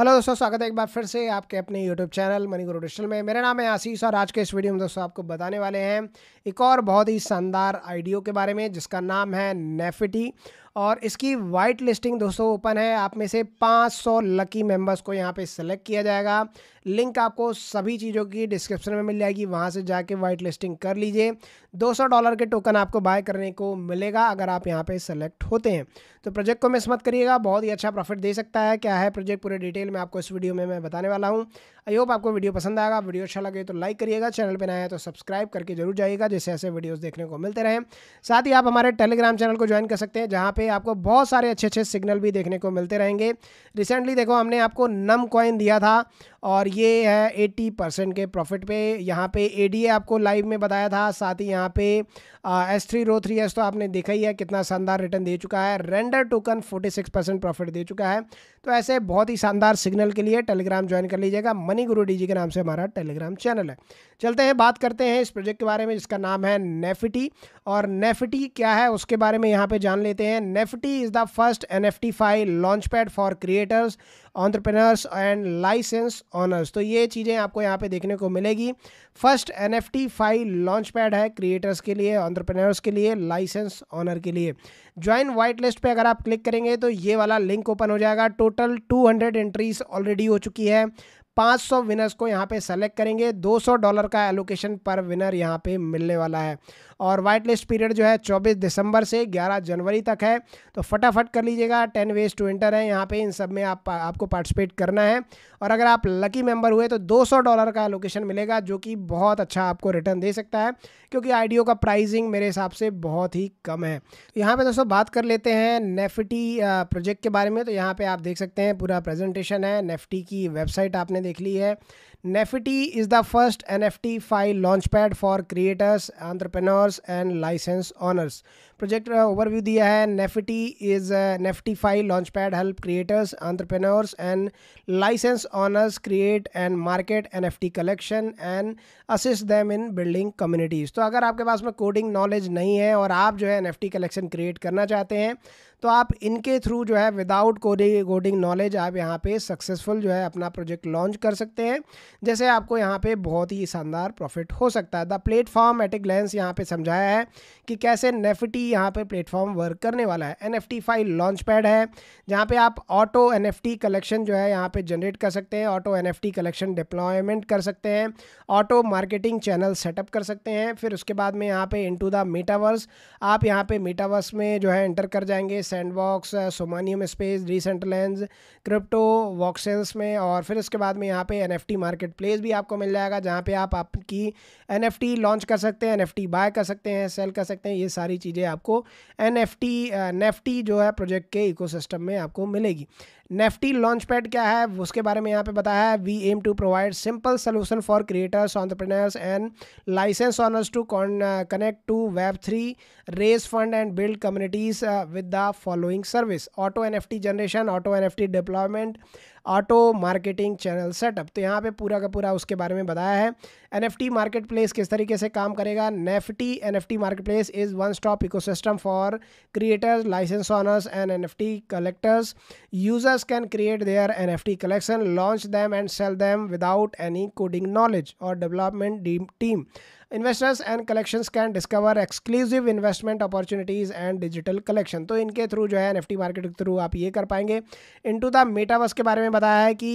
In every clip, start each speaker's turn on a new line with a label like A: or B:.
A: Hello दोस्तों स्वागत है एक बार फिर से आपके अपने YouTube channel Money Guru Digital में मेरा नाम है आशीष और आज के इस वीडियो में दोस्तों आपको बताने वाले हैं एक और बहुत ही शानदार आइडियो के बारे में जिसका नाम है नेफिटी और इसकी वाइट लिस्टिंग दोस्तों ओपन है आप में से 500 लकी मेंबर्स को यहाँ पे सेलेक्ट किया जाएगा लिंक आपको सभी चीज़ों की डिस्क्रिप्शन में मिल जाएगी वहाँ से जाके वाइट लिस्टिंग कर लीजिए 200 डॉलर के टोकन आपको बाय करने को मिलेगा अगर आप यहाँ पे सेलेक्ट होते हैं तो प्रोजेक्ट को मिस मत करिएगा बहुत ही अच्छा प्रॉफिट दे सकता है क्या है प्रोजेक्ट पूरे डिटेल में आपको इस वीडियो में मैं बताने वाला हूँ आई होप आपको वीडियो पसंद आएगा वीडियो अच्छा लगे तो लाइक करिएगा चैनल पर नया है तो सब्सक्राइब करके जरूर जाइएगा जिससे ऐसे वीडियोज़ देखने को मिलते रहें साथ ही आप हमारे टेलीग्राम चैनल को ज्वाइन कर सकते हैं जहाँ पे आपको बहुत सारे अच्छे अच्छे सिग्नल भी देखने को मिलते रहेंगे रिसेंटली देखो हमने आपको नम कॉइन दिया था और ये है 80 परसेंट के प्रॉफिट पे यहाँ पे ए आपको लाइव में बताया था साथ ही यहाँ पे S three row three S तो आपने देखा ही है कितना शानदार रिटर्न दे चुका है रेंडर टोकन 46 परसेंट प्रॉफिट दे चुका है तो ऐसे बहुत ही शानदार सिग्नल के लिए टेलीग्राम ज्वाइन कर लीजिएगा मनी गुरु डी के नाम से हमारा टेलीग्राम चैनल है चलते हैं बात करते हैं इस प्रोजेक्ट के बारे में जिसका नाम है नेफिटी और नेफिटी क्या है उसके बारे में यहाँ पर जान लेते हैं Nefity is the first N F file launch pad for creators entrepreneurs and license owners तो ये चीज़ें आपको यहाँ पे देखने को मिलेगी first N F T file launch pad है क्रिएटर्स के लिए ऑन्टरप्रेनर्स के लिए लाइसेंस ऑनर के लिए ज्वाइन वाइट लिस्ट पे अगर आप क्लिक करेंगे तो ये वाला लिंक ओपन हो जाएगा टोटल 200 एंट्रीज ऑलरेडी हो चुकी है 500 विनर्स को यहाँ पे सेलेक्ट करेंगे 200 डॉलर का एलोकेशन पर विनर यहाँ पे मिलने वाला है और वाइट लिस्ट पीरियड जो है चौबीस दिसंबर से ग्यारह जनवरी तक है तो फटाफट कर लीजिएगा टेन वेज टू इंटर है यहाँ पे इन सब में आप आपको पार्टिसिपेट करना है और अगर आप लकी मेंबर हुए तो 200 डॉलर का लोकेशन मिलेगा जो कि बहुत अच्छा आपको रिटर्न दे सकता है क्योंकि आइडियो का प्राइजिंग मेरे हिसाब से बहुत ही कम है तो यहाँ पर दोस्तों बात कर लेते हैं नेफ्टी प्रोजेक्ट के बारे में तो यहाँ पर आप देख सकते हैं पूरा प्रेजेंटेशन है नेफ्टी की वेबसाइट आपने देख ली है Nefty is the first NFT file launchpad for creators, entrepreneurs, and license owners. Project overview दिया है Nefity is Nefty five launch pad help creators entrepreneurs and license owners create and market N F T collection and assist them in building communities तो अगर आपके पास में coding knowledge नहीं है और आप जो है N F T collection create करना चाहते हैं तो आप इनके थ्रू जो है विदाउट कोडिंग कोडिंग नॉलेज आप यहाँ पे सक्सेसफुल जो है अपना प्रोजेक्ट लॉन्च कर सकते हैं जैसे आपको यहाँ पे बहुत ही शानदार प्रॉफिट हो सकता है द प्लेटफॉर्म एटिक लेंस यहाँ पे समझाया है कि कैसे नेफिटी यहाँ पे प्लेटफॉर्म वर्क करने वाला है N F T file launch pad है जहाँ पे आप auto N F T collection जो है यहाँ पे जनरेट कर सकते हैं auto N F T collection deployment कर सकते हैं ऑटो मार्केटिंग चैनल सेटअप कर सकते हैं फिर उसके बाद में यहाँ पे इनटू द मेटावर्स आप यहाँ पे मेटावर्स में जो है एंटर कर जाएंगे सैंडबॉक्स सोमानियम स्पेस रिसेंटलैंड क्रिप्टो वॉक्सेंस में और फिर उसके बाद में यहाँ पे N F T market place भी आपको मिल जाएगा जहाँ पे आप आपकी एन एफ टी लॉन्च कर सकते हैं एन एफ टी बाय कर सकते हैं सेल कर सकते हैं ये सारी चीज़ें आप आपको एन एफ टी नेफ्टी जो है प्रोजेक्ट के इकोसिस्टम में आपको मिलेगी नेफ्टी लॉन्च पैड क्या है उसके बारे में यहाँ पे बताया है we aim to provide simple solution for creators entrepreneurs and license owners to connect to web three raise fund and build communities with the following service auto N F T generation auto N F T deployment auto marketing channel setup तो यहाँ पे पूरा का पूरा उसके बारे में बताया है N F T market place किस तरीके से काम करेगा Nefty N F T market place is one stop eco system for creators license owners and N F T collectors users can create their N F T collection launch them and sell them without any coding knowledge और development team investors and collections can discover exclusive investment opportunities and digital collection तो इनके through जो है NFT market के through आप ये कर पाएंगे इनटू द मेटावर्स के बारे में बताया है कि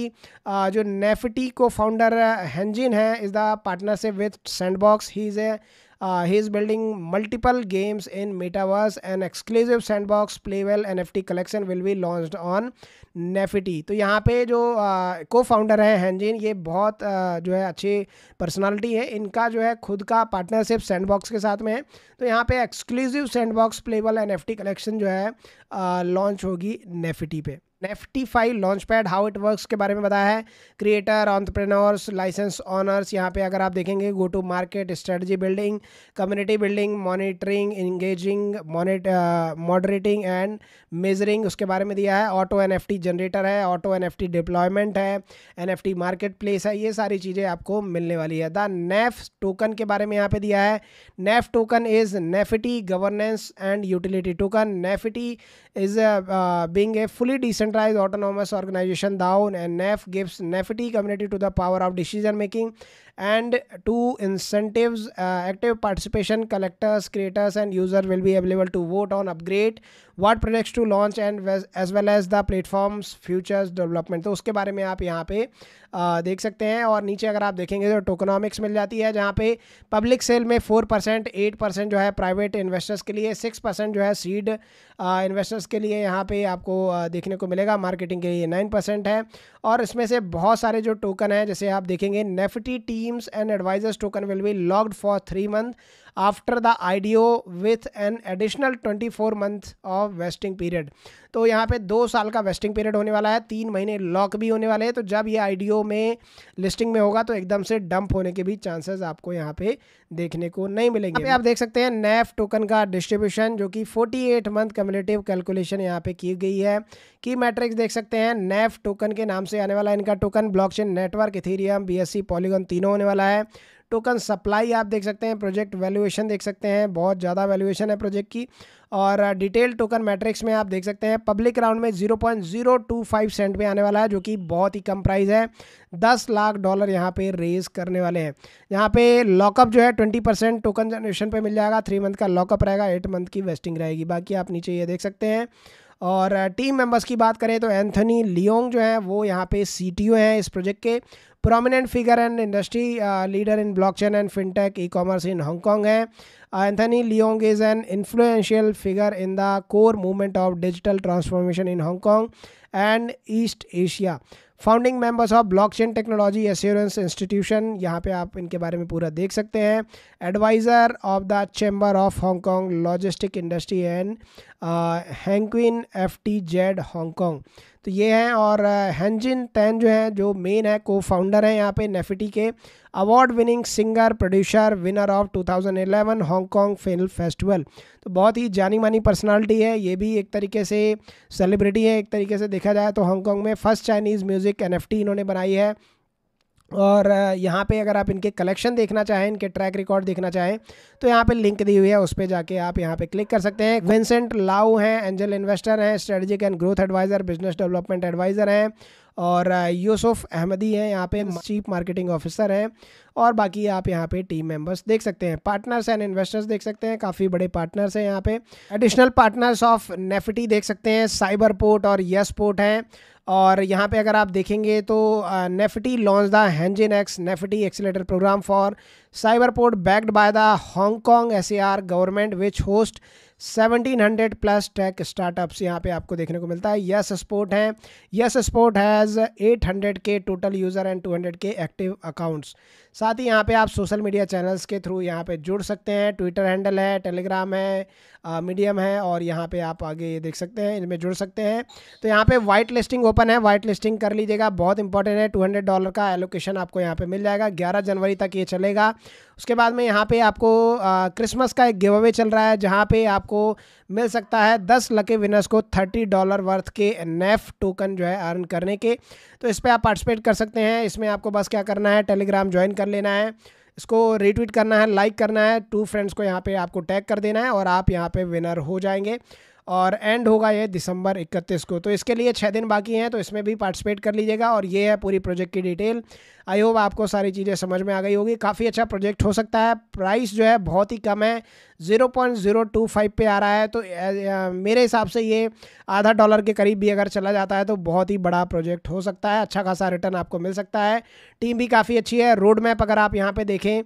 A: जो नेफटी को फाउंडर हैंजिन है is the partnership with Sandbox he is a Uh, he is building multiple games in Metaverse. An exclusive sandbox Playwell NFT collection will be launched on Nefity तो यहाँ पे जो को uh, फाउंडर हैं हैंजिन ये बहुत आ, uh, जो है अच्छी पर्सनालिटी है इनका जो है खुद का पार्टनरशिप सैंडबॉक्स के साथ में है तो यहाँ पे exclusive Sandbox playable N F collection जो है लॉन्च होगी नेफिटी पे Nefty launch pad how it works के बारे में बताया है क्रिएटर ऑन्टरप्रेनोर्स लाइसेंस ऑनर्स यहाँ पे अगर आप देखेंगे go to market strategy building community building monitoring engaging moderating and measuring उसके बारे में दिया है ऑटो एन जनरेटर है ऑटो एन डिप्लॉयमेंट है एन मार्केट प्लेस है ये सारी चीज़ें आपको मिलने वाली है द नेफ टोकन के बारे में यहाँ पे दिया है Nef token is Nefity governance and utility token Nefity is being a fully decent decentralized autonomous organization down and NEF gives NEFT community to the power of decision making and two incentives uh, active participation collectors creators and user will be available to vote on upgrade what products to launch and as well as the platforms futures development तो उसके बारे में आप यहाँ पे आ, uh, देख सकते हैं और नीचे अगर आप देखेंगे तो टोकोनॉमिक्स मिल जाती है जहाँ पे पब्लिक सेल में फोर परसेंट एट परसेंट जो है प्राइवेट इन्वेस्टर्स के लिए सिक्स परसेंट जो है सीड इन्वेस्टर्स uh, के लिए यहाँ पे आपको देखने को मिलेगा मार्केटिंग के लिए नाइन परसेंट है और इसमें से बहुत सारे जो टोकन हैं जैसे आप देखेंगे Nefty T schemes and advisors token will be locked for 3 months after the IDO with an additional 24 month of vesting period तो यहाँ पे दो साल का वेस्टिंग पीरियड होने वाला है तीन महीने लॉक भी होने वाले हैं तो जब ये आईडीओ में लिस्टिंग में होगा तो एकदम से डंप होने के भी चांसेस आपको यहाँ पे देखने को नहीं मिलेंगे पे आप देख सकते हैं नेफ टोकन का डिस्ट्रीब्यूशन जो कि 48 मंथ कम्युलेटिव कैलकुलेशन यहाँ पे की गई है की मैट्रिक्स देख सकते हैं नेफ टोकन के नाम से आने वाला इनका token block network Ethereum B S तीनों होने वाला है टोकन सप्लाई आप देख सकते हैं प्रोजेक्ट वैल्यूएशन देख सकते हैं बहुत ज़्यादा वैल्यूएशन है प्रोजेक्ट की और डिटेल टोकन मैट्रिक्स में आप देख सकते हैं पब्लिक राउंड में 0.025 सेंट पे आने वाला है जो कि बहुत ही कम प्राइस है 10 लाख डॉलर यहाँ पे रेज करने वाले हैं यहाँ पे लॉकअप जो है 20 परसेंट टोकन जनरेशन पे मिल जाएगा थ्री मंथ का लॉकअप रहेगा एट मंथ की वेस्टिंग रहेगी बाकी आप नीचे ये देख सकते हैं और टीम मेंबर्स की बात करें तो एंथनी लियोंग जो है वो यहाँ पे सी हैं इस प्रोजेक्ट के prominent figure and industry leader in blockchain and fintech ecommerce in Hong Kong है Anthony Leung is an influential figure in the core movement of digital transformation in Hong Kong and East Asia founding members of blockchain technology assurance institution यहाँ पे आप इनके बारे में पूरा देख सकते हैं advisor of the chamber of Hong Kong logistic industry and हैंक्विन एफ टी जेड हांगकॉन्ग तो ये हैं और हैंजिन uh, तैन जो हैं जो मेन है को फाउंडर हैं यहाँ पे नेफिटी के award winning singer producer winner of 2011 Hong Kong film festival तो बहुत ही जानी मानी पर्सनालिटी है ये भी एक तरीके से सेलिब्रिटी है एक तरीके से देखा जाए तो हांगकांग में फ़र्स्ट चाइनीज़ म्यूज़िक एन इन्होंने बनाई है और यहाँ पे अगर आप इनके कलेक्शन देखना चाहें इनके ट्रैक रिकॉर्ड देखना चाहें तो यहाँ पे लिंक दी हुई है उस पर जाके आप यहाँ पे क्लिक कर सकते हैं विंसेंट लाउ हैं एंजल इन्वेस्टर हैं strategic and growth adviser business development adviser हैं और यूसुफ अहमदी हैं यहाँ पे चीफ मार्केटिंग ऑफिसर हैं और बाकी आप यहाँ पे टीम मेंबर्स देख सकते हैं पार्टनर्स एंड इन्वेस्टर्स देख सकते हैं काफ़ी बड़े पार्टनर्स हैं यहाँ पे एडिशनल पार्टनर्स ऑफ नेफिटी देख सकते हैं साइबर पोर्ट और यस पोर्ट हैं और यहाँ पे अगर आप देखेंगे तो नेफिटी लॉन्च द हैंजिन X NEFTiTi exciter program for Cyberport backed by the Hong Kong S government which host 1700 plus tech startups यहाँ पे आपको देखने को मिलता है यस स्पोर्ट है yes sport has 800 K total user and 200 के एक्टिव अकाउंट्स साथ ही यहाँ पे आप सोशल मीडिया चैनल्स के थ्रू यहाँ पे जुड़ सकते हैं ट्विटर हैंडल है टेलीग्राम है मीडियम है और यहाँ पे आप आगे ये देख सकते हैं इनमें जुड़ सकते हैं तो यहाँ पे वाइट लिस्टिंग ओपन है वाइट लिस्टिंग कर लीजिएगा बहुत इंपॉर्टेंट है 200 डॉलर का एलोकेशन आपको यहाँ पे मिल जाएगा 11 जनवरी तक ये चलेगा उसके बाद में यहाँ पे आपको क्रिसमस का एक गिव अवे चल रहा है जहाँ पे आप आपको मिल सकता है दस लकी विनर्स को थर्टी डॉलर वर्थ के नेफ टोकन जो है अर्न करने के तो इस पर आप पार्टिसिपेट कर सकते हैं इसमें आपको बस क्या करना है टेलीग्राम ज्वाइन कर लेना है इसको रीट्वीट करना है लाइक करना है टू फ्रेंड्स को यहाँ पे आपको टैग कर देना है और आप यहाँ पे विनर हो जाएंगे और एंड होगा ये दिसंबर इकतीस को तो इसके लिए छः दिन बाकी हैं तो इसमें भी पार्टिसिपेट कर लीजिएगा और ये है पूरी प्रोजेक्ट की डिटेल आई होप आपको सारी चीज़ें समझ में आ गई होगी काफ़ी अच्छा प्रोजेक्ट हो सकता है प्राइस जो है बहुत ही कम है zero point zero two five पे आ रहा है तो मेरे हिसाब से ये आधा डॉलर के करीब भी अगर चला जाता है तो बहुत ही बड़ा प्रोजेक्ट हो सकता है अच्छा खासा रिटर्न आपको मिल सकता है टीम भी काफ़ी अच्छी है रोड मैप अगर आप यहाँ पर देखें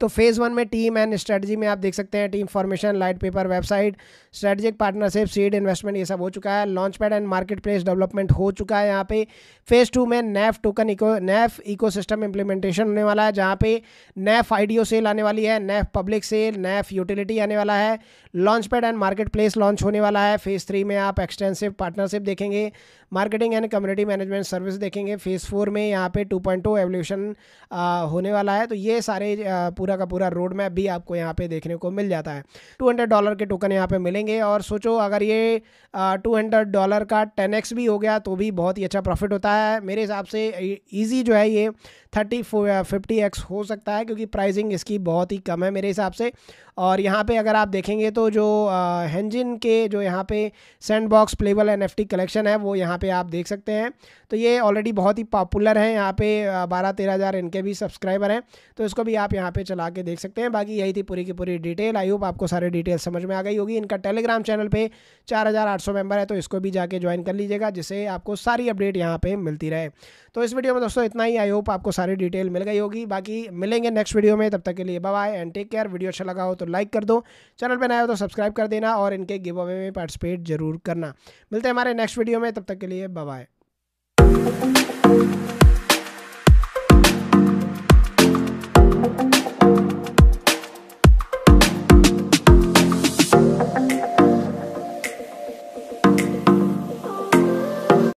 A: तो फेज़ वन में टीम एंड स्ट्रेटजी में आप देख सकते हैं team formation light paper website strategic partnership seed investment ये सब हो चुका है launchpad and marketplace development हो चुका है यहाँ पे फेज़ टू में NEF token eco NEF ecosystem implementation होने वाला है जहाँ पे नेफ आईडीओ सेल आने वाली है NEF public sale NEF utility आने वाला है launchpad and marketplace launch होने वाला है फेज़ थ्री में आप एक्सटेंसिव पार्टनरशिप देखेंगे marketing and community management service देखेंगे फेज़ फोर में यहाँ पे टू पॉइंट oh होने वाला है तो ये सारे पूरा का पूरा रोड मैप भी आपको यहाँ पे देखने को मिल जाता है टू हंड्रेड डॉलर के टोकन यहाँ पे मिलेंगे और सोचो अगर ये टू हंड्रेड डॉलर का टेन एक्स भी हो गया तो भी बहुत ही अच्छा प्रॉफिट होता है मेरे हिसाब से ईजी जो है ये थर्टी फिफ्टी एक्स हो सकता है क्योंकि प्राइसिंग इसकी बहुत ही कम है मेरे हिसाब से और यहाँ पे अगर आप देखेंगे तो जो हेंजिन के जो यहाँ पे sandbox playable an collection है वो यहाँ पे आप देख सकते हैं तो ये ऑलरेडी बहुत ही पॉपुलर है यहाँ पे बारह तेरह हज़ार इनके भी सब्सक्राइबर हैं तो इसको भी आप यहाँ पे चला चला के देख सकते हैं बाकी यही थी पूरी की पूरी डिटेल आई होप आपको सारे डिटेल समझ में आ गई होगी इनका टेलीग्राम चैनल पे 4800 मेंबर है तो इसको भी जाके ज्वाइन कर लीजिएगा जिससे आपको सारी अपडेट यहाँ पे मिलती रहे तो इस वीडियो में दोस्तों इतना ही आई होप आपको सारी डिटेल मिल गई होगी बाकी मिलेंगे नेक्स्ट वीडियो में तब तक के लिए bye and take care video अच्छा लगा हो तो लाइक कर दो चैनल पर नया हो तो सब्सक्राइब कर देना और इनके गिव अवे में पार्टिसिपेट जरूर करना मिलते हैं हमारे नेक्स्ट वीडियो में तब तक के लिए बाय